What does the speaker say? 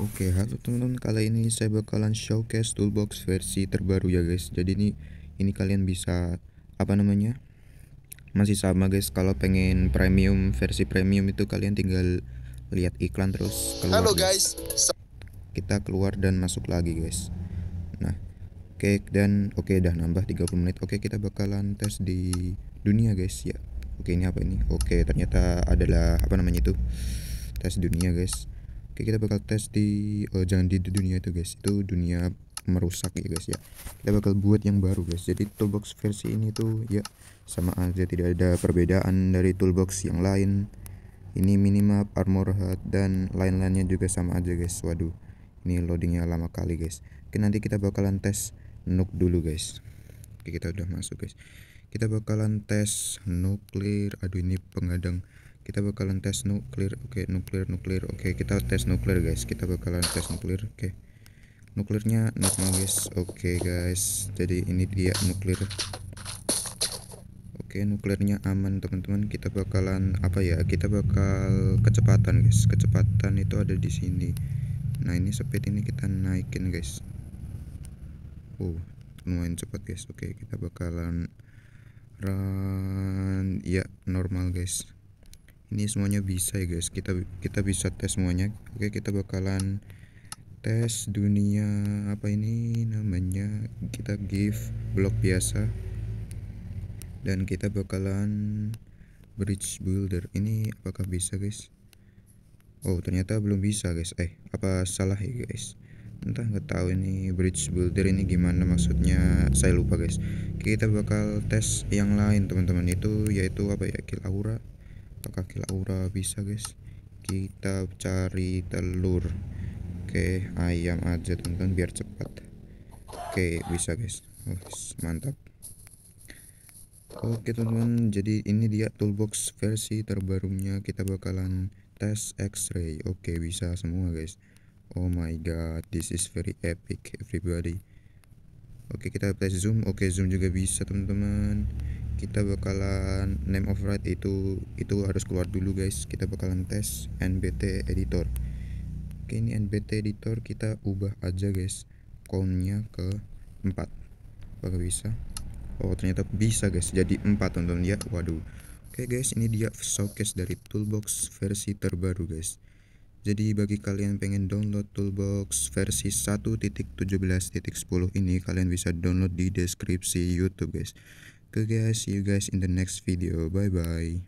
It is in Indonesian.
Oke, okay, halo teman-teman. Kali ini saya bakalan showcase toolbox versi terbaru ya, guys. Jadi ini ini kalian bisa apa namanya? Masih sama, guys. Kalau pengen premium versi premium itu kalian tinggal lihat iklan terus keluar. Halo, guys. Kita keluar dan masuk lagi, guys. Nah, oke okay, dan oke okay, dah nambah 30 menit. Oke, okay, kita bakalan tes di dunia, guys, ya. Oke, ini apa ini? Oke, ternyata adalah apa namanya itu? Tes dunia, guys. Oke kita bakal tes di oh, jangan di dunia itu guys itu dunia merusak ya guys ya kita bakal buat yang baru guys jadi toolbox versi ini tuh ya sama aja tidak ada perbedaan dari toolbox yang lain ini minimap armor hat dan lain-lainnya juga sama aja guys waduh ini loadingnya lama kali guys oke nanti kita bakalan tes nuk dulu guys oke kita udah masuk guys kita bakalan tes nuklir aduh ini pengadang kita bakalan tes nuklir oke okay, nuklir nuklir oke okay, kita tes nuklir guys kita bakalan tes nuklir oke okay. nuklirnya normal guys oke okay, guys jadi ini dia nuklir oke okay, nuklirnya aman teman-teman kita bakalan apa ya kita bakal kecepatan guys kecepatan itu ada di sini nah ini speed ini kita naikin guys uh, lumayan cepat guys oke okay, kita bakalan run ya normal guys ini semuanya bisa ya guys kita kita bisa tes semuanya oke kita bakalan tes dunia apa ini namanya kita give blok biasa dan kita bakalan bridge builder ini apakah bisa guys oh ternyata belum bisa guys eh apa salah ya guys entah nggak tahu ini bridge builder ini gimana maksudnya saya lupa guys kita bakal tes yang lain teman-teman itu yaitu apa ya kill aura kill aura bisa guys kita cari telur oke ayam aja teman-teman biar cepat oke bisa guys oh, mantap oke teman-teman jadi ini dia toolbox versi terbarunya kita bakalan tes x-ray oke bisa semua guys oh my god this is very epic everybody oke kita tes zoom oke zoom juga bisa teman-teman kita bakalan name of right itu itu harus keluar dulu guys kita bakalan tes nbt editor oke ini nbt editor kita ubah aja guys countnya ke 4 apakah bisa oh ternyata bisa guys jadi 4 teman ya waduh oke guys ini dia showcase dari toolbox versi terbaru guys jadi bagi kalian pengen download Toolbox versi 1.17.10 ini kalian bisa download di deskripsi YouTube guys. Oke okay guys, see you guys in the next video. Bye bye.